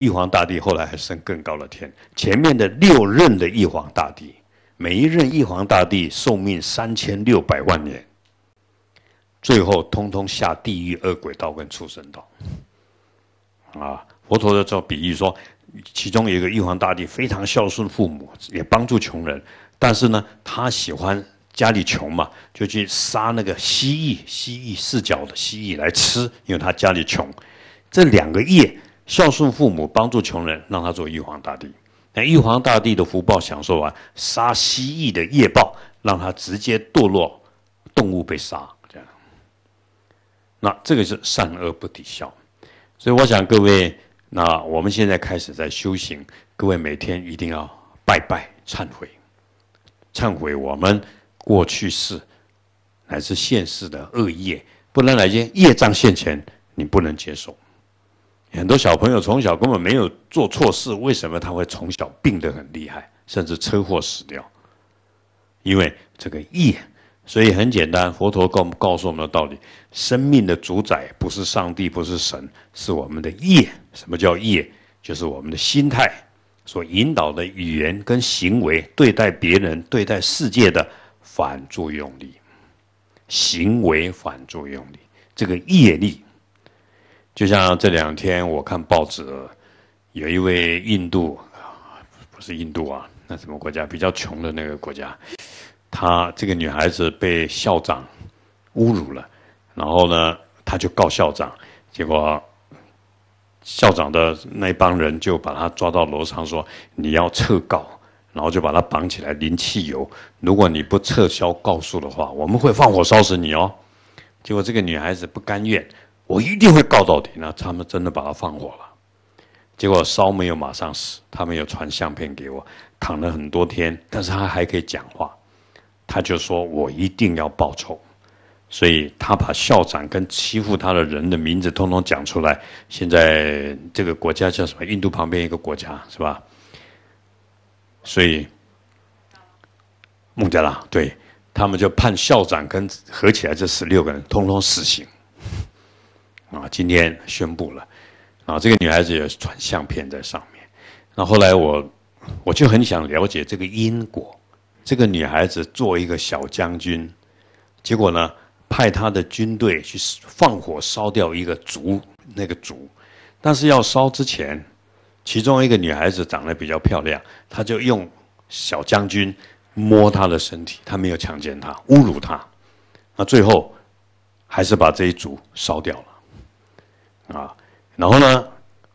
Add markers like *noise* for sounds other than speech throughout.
玉皇大帝后来还升更高的天，前面的六任的玉皇大帝，每一任玉皇大帝寿命三千六百万年，最后通通下地狱恶鬼道跟畜生道。啊，佛陀的这比喻说，其中有一个玉皇大帝非常孝顺父母，也帮助穷人，但是呢，他喜欢家里穷嘛，就去杀那个蜥蜴，蜥蜴四脚的蜥蜴来吃，因为他家里穷，这两个业。孝顺父母，帮助穷人，让他做玉皇大帝。那玉皇大帝的福报享受完，杀蜥蜴的业报，让他直接堕落，动物被杀，这样。那这个是善恶不抵消，所以我想各位，那我们现在开始在修行，各位每天一定要拜拜、忏悔、忏悔我们过去世乃至现世的恶业，不能哪些业障现前，你不能接受。很多小朋友从小根本没有做错事，为什么他会从小病得很厉害，甚至车祸死掉？因为这个业，所以很简单，佛陀告告诉我们的道理：生命的主宰不是上帝，不是神，是我们的业。什么叫业？就是我们的心态所引导的语言跟行为，对待别人、对待世界的反作用力，行为反作用力，这个业力。就像这两天我看报纸，有一位印度，不是印度啊，那什么国家比较穷的那个国家，她这个女孩子被校长侮辱了，然后呢，她就告校长，结果校长的那帮人就把她抓到楼上说你要撤告，然后就把她绑起来淋汽油，如果你不撤销告诉的话，我们会放火烧死你哦。结果这个女孩子不甘愿。我一定会告到底。那他们真的把他放火了，结果烧没有马上死。他们有传相片给我，躺了很多天，但是他还可以讲话。他就说我一定要报仇，所以他把校长跟欺负他的人的名字通通讲出来。现在这个国家叫什么？印度旁边一个国家是吧？所以孟加拉对他们就判校长跟合起来这十六个人通通死刑。啊，今天宣布了，啊，这个女孩子也传相片在上面。那后来我，我就很想了解这个因果。这个女孩子做一个小将军，结果呢，派他的军队去放火烧掉一个族，那个族。但是要烧之前，其中一个女孩子长得比较漂亮，她就用小将军摸她的身体，她没有强奸她，侮辱她。那最后，还是把这一族烧掉了。啊，然后呢？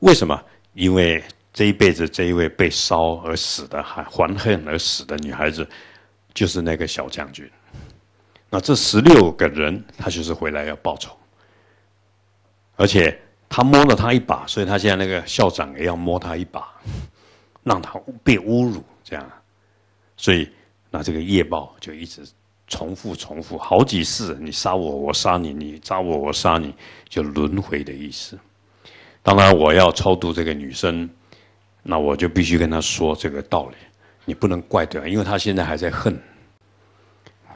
为什么？因为这一辈子这一位被烧而死的、还还恨而死的女孩子，就是那个小将军。那这十六个人，他就是回来要报仇。而且他摸了他一把，所以他现在那个校长也要摸他一把，让他被侮辱这样。所以那这个业报就一直。重复重复好几次，你杀我，我杀你；你杀我，我杀你，就轮回的意思。当然，我要超度这个女生，那我就必须跟她说这个道理。你不能怪对方，因为她现在还在恨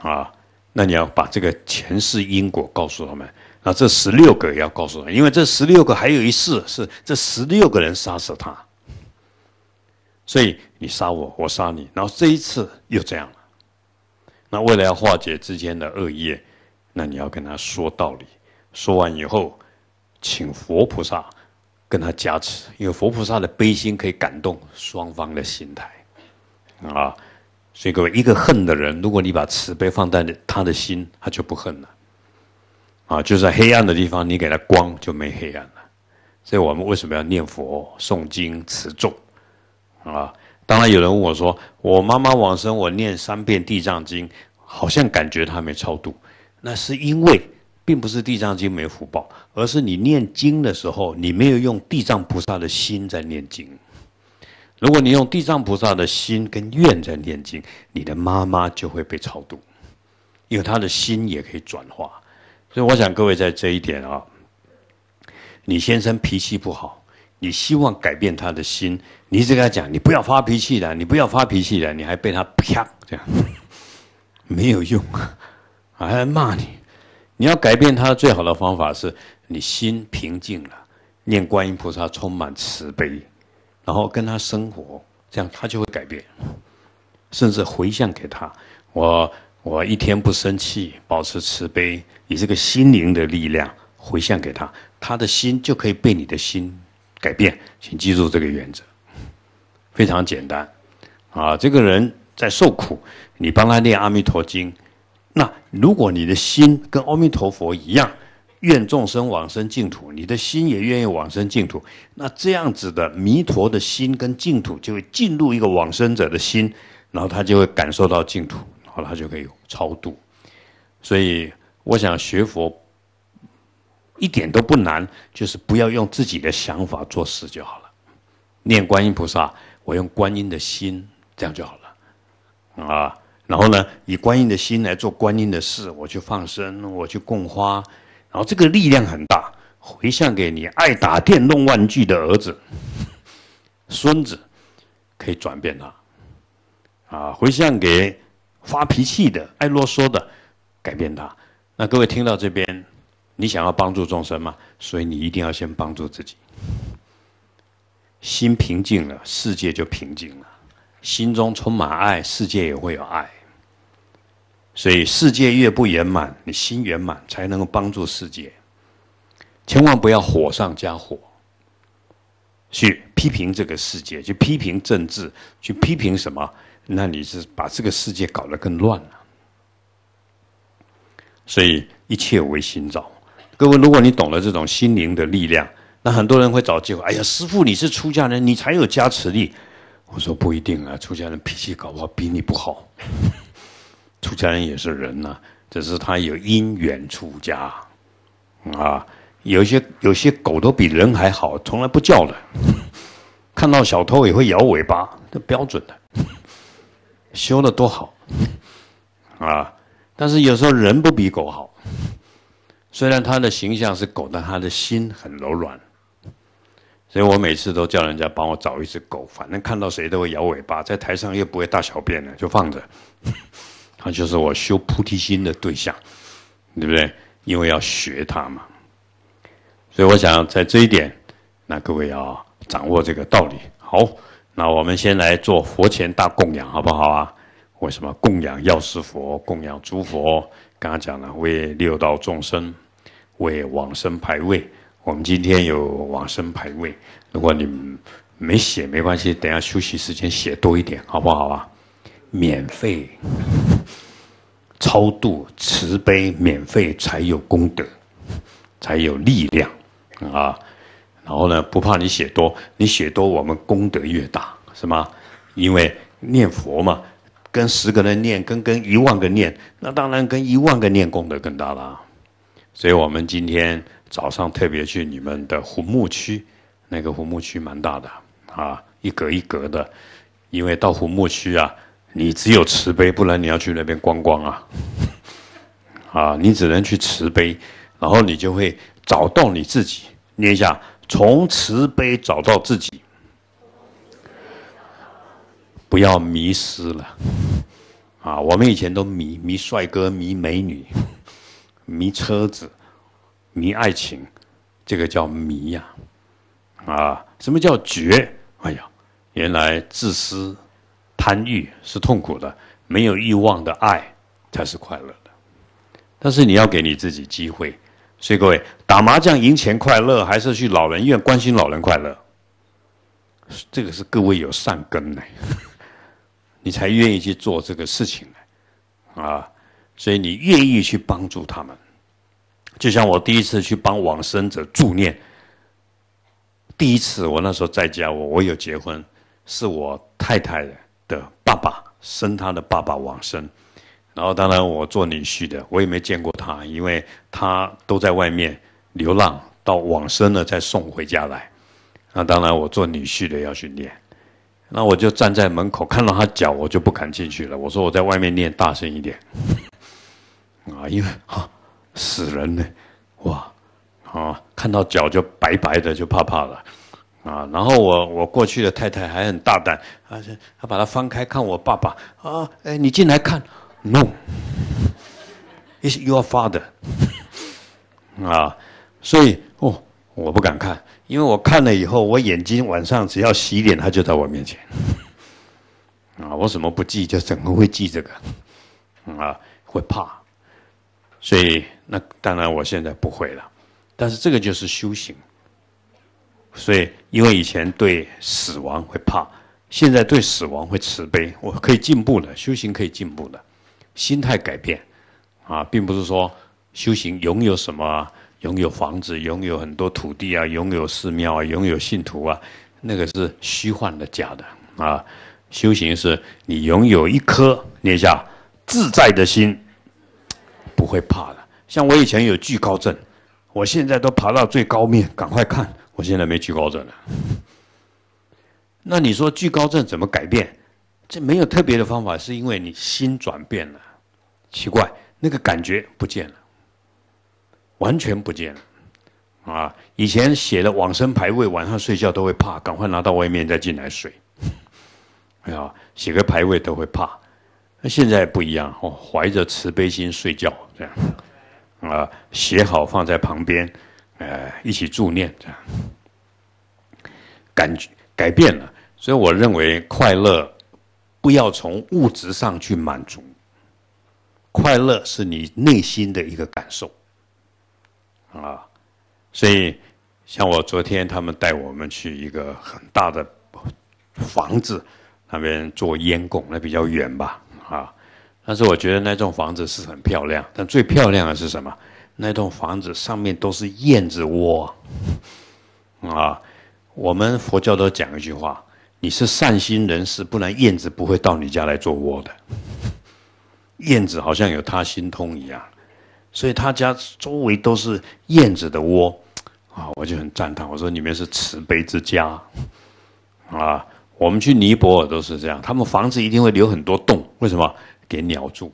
啊。那你要把这个前世因果告诉他们，那这十六个也要告诉他，因为这十六个还有一世是这十六个人杀死他，所以你杀我，我杀你，然后这一次又这样。那为了要化解之间的恶业，那你要跟他说道理，说完以后，请佛菩萨跟他加持，因为佛菩萨的悲心可以感动双方的心态，啊，所以各位一个恨的人，如果你把慈悲放在他的心，他就不恨了，啊，就在黑暗的地方，你给他光，就没黑暗了。所以我们为什么要念佛、诵经、持咒？啊，当然有人问我说：“我妈妈往生，我念三遍《地藏经》。”好像感觉他没超度，那是因为并不是地藏经没福报，而是你念经的时候，你没有用地藏菩萨的心在念经。如果你用地藏菩萨的心跟愿在念经，你的妈妈就会被超度，因为他的心也可以转化。所以我想各位在这一点啊，你先生脾气不好，你希望改变他的心，你一直跟他讲，你不要发脾气了，你不要发脾气了，你还被他啪这样。没有用啊！还骂你，你要改变他，最好的方法是你心平静了，念观音菩萨，充满慈悲，然后跟他生活，这样他就会改变。甚至回向给他，我我一天不生气，保持慈悲，以这个心灵的力量回向给他，他的心就可以被你的心改变。请记住这个原则，非常简单啊！这个人。在受苦，你帮他念《阿弥陀经》，那如果你的心跟阿弥陀佛一样，愿众生往生净土，你的心也愿意往生净土，那这样子的弥陀的心跟净土就会进入一个往生者的心，然后他就会感受到净土，然后他就可以超度。所以我想学佛一点都不难，就是不要用自己的想法做事就好了。念观音菩萨，我用观音的心，这样就好了。啊，然后呢，以观音的心来做观音的事，我去放生，我去供花，然后这个力量很大，回向给你爱打电动玩具的儿子、孙子，可以转变他；啊，回向给发脾气的、爱啰嗦的，改变他。那各位听到这边，你想要帮助众生吗？所以你一定要先帮助自己，心平静了，世界就平静了。心中充满爱，世界也会有爱。所以，世界越不圆满，你心圆满才能够帮助世界。千万不要火上加火，去批评这个世界，去批评政治，去批评什么？那你是把这个世界搞得更乱了。所以，一切为心造。各位，如果你懂了这种心灵的力量，那很多人会找机会。哎呀，师傅，你是出家人，你才有加持力。我说不一定啊，出家人脾气搞不好比你不好。*laughs* 出家人也是人呐，只是他有因缘出家，啊，有些有些狗都比人还好，从来不叫的，看到小偷也会摇尾巴，这标准的，修的多好，啊，但是有时候人不比狗好，虽然他的形象是狗，但他的心很柔软。所以，我每次都叫人家帮我找一只狗，反正看到谁都会摇尾巴，在台上又不会大小便的，就放着。它 *laughs* 就是我修菩提心的对象，对不对？因为要学它嘛。所以，我想在这一点，那各位要掌握这个道理。好，那我们先来做佛前大供养，好不好啊？为什么供养药师佛、供养诸佛？刚刚讲了，为六道众生，为往生排位。我们今天有往生牌位，如果你没写没关系，等下休息时间写多一点，好不好啊？免费超度慈悲，免费才有功德，才有力量啊！然后呢，不怕你写多，你写多我们功德越大，是吗？因为念佛嘛，跟十个人念，跟跟一万个念，那当然跟一万个念功德更大啦。所以我们今天。早上特别去你们的红木区，那个红木区蛮大的啊，一格一格的。因为到红木区啊，你只有慈悲，不然你要去那边观光啊，*laughs* 啊，你只能去慈悲，然后你就会找到你自己。念一下，从慈悲找到自己，不要迷失了啊！我们以前都迷迷帅哥、迷美女、迷车子。迷爱情，这个叫迷呀！啊，什么叫绝？哎呀，原来自私、贪欲是痛苦的，没有欲望的爱才是快乐的。但是你要给你自己机会，所以各位打麻将赢钱快乐，还是去老人院关心老人快乐？这个是各位有善根呢，*laughs* 你才愿意去做这个事情呢，啊，所以你愿意去帮助他们。就像我第一次去帮往生者助念，第一次我那时候在家，我我有结婚，是我太太的爸爸生他的爸爸往生，然后当然我做女婿的，我也没见过他，因为他都在外面流浪，到往生了再送回家来，那当然我做女婿的要去念，那我就站在门口看到他脚，我就不敢进去了。我说我在外面念大声一点，啊，因为啊。死人呢，哇，啊，看到脚就白白的就怕怕了，啊，然后我我过去的太太还很大胆，啊，她把她翻开看我爸爸，啊，哎，你进来看，no，is *laughs* your father，*laughs* 啊，所以哦，我不敢看，因为我看了以后，我眼睛晚上只要洗脸，他就在我面前，啊，我怎么不记，就怎么会记这个，啊，会怕。所以，那当然我现在不会了，但是这个就是修行。所以，因为以前对死亡会怕，现在对死亡会慈悲，我可以进步的，修行可以进步的，心态改变啊，并不是说修行拥有什么，拥有房子，拥有很多土地啊，拥有寺庙啊，拥有信徒啊，那个是虚幻的、假的啊。修行是你拥有一颗念下自在的心。不会怕的，像我以前有惧高症，我现在都爬到最高面，赶快看，我现在没惧高症了。那你说惧高症怎么改变？这没有特别的方法，是因为你心转变了。奇怪，那个感觉不见了，完全不见了啊！以前写了往生牌位，晚上睡觉都会怕，赶快拿到外面再进来睡。哎呀，写个牌位都会怕。现在不一样，哦，怀着慈悲心睡觉，这样啊，写好放在旁边，呃，一起助念，这样，感觉改变了。所以我认为快乐不要从物质上去满足，快乐是你内心的一个感受啊。所以像我昨天他们带我们去一个很大的房子那边做烟供，那比较远吧。啊！但是我觉得那栋房子是很漂亮，但最漂亮的是什么？那栋房子上面都是燕子窝。啊！我们佛教都讲一句话：你是善心人士，不然燕子不会到你家来做窝的。燕子好像有他心通一样，所以他家周围都是燕子的窝。啊！我就很赞叹，我说你们是慈悲之家。啊！我们去尼泊尔都是这样，他们房子一定会留很多洞，为什么？给鸟住。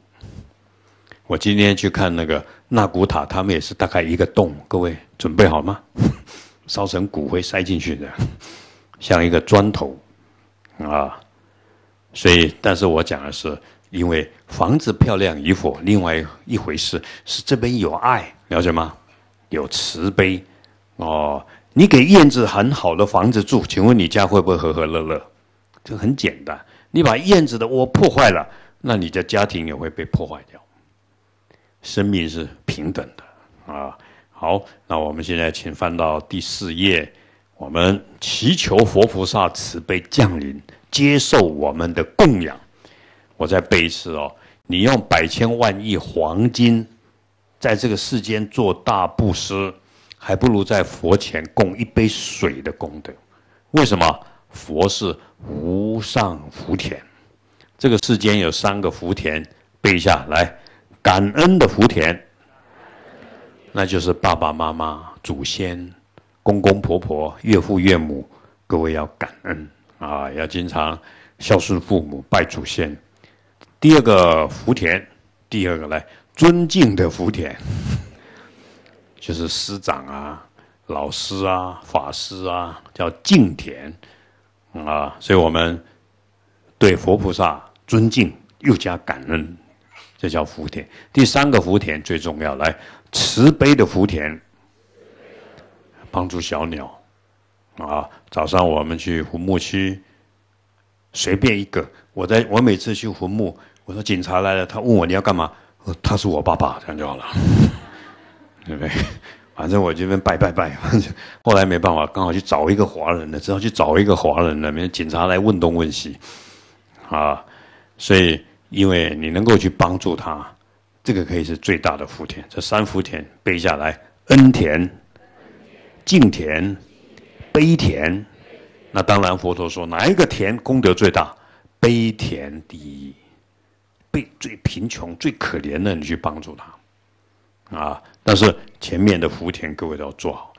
我今天去看那个纳古塔，他们也是大概一个洞。各位准备好吗？*laughs* 烧成骨灰塞进去的，像一个砖头，啊。所以，但是我讲的是，因为房子漂亮与否，另外一回事，是这边有爱，了解吗？有慈悲，哦，你给燕子很好的房子住，请问你家会不会和和乐乐？这很简单，你把燕子的窝破坏了，那你的家庭也会被破坏掉。生命是平等的啊！好，那我们现在请翻到第四页，我们祈求佛菩萨慈悲降临，接受我们的供养。我再背一次哦，你用百千万亿黄金在这个世间做大布施，还不如在佛前供一杯水的功德。为什么？佛是无上福田，这个世间有三个福田，背下来。感恩的福田，那就是爸爸妈妈、祖先、公公婆婆、岳父岳母，各位要感恩啊，要经常孝顺父母、拜祖先。第二个福田，第二个来尊敬的福田，*laughs* 就是师长啊、老师啊、法师啊，叫敬田。啊，所以我们对佛菩萨尊敬又加感恩，这叫福田。第三个福田最重要，来慈悲的福田，帮助小鸟。啊，早上我们去坟墓区，随便一个，我在我每次去坟墓，我说警察来了，他问我你要干嘛，他是我爸爸，这样就好了，*laughs* 不对？反正我这边拜拜拜，*laughs* 后来没办法，刚好去找一个华人的，只好去找一个华人的，没警察来问东问西，啊，所以因为你能够去帮助他，这个可以是最大的福田。这三福田：背下来，恩田、敬田。悲田，那当然佛陀说哪一个田功德最大？悲田第一，被最贫穷、最可怜的你去帮助他。啊！但是前面的福田，各位都要做好。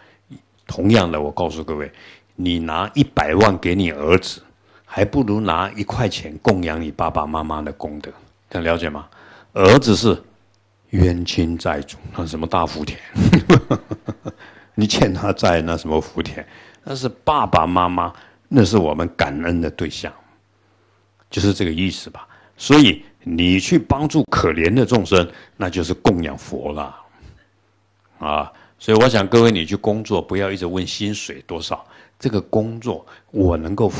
同样的，我告诉各位，你拿一百万给你儿子，还不如拿一块钱供养你爸爸妈妈的功德。能了解吗？儿子是冤亲债主，那什么大福田？*laughs* 你欠他债，那什么福田？那是爸爸妈妈，那是我们感恩的对象，就是这个意思吧？所以你去帮助可怜的众生，那就是供养佛了。啊，所以我想各位，你去工作不要一直问薪水多少，这个工作我能够。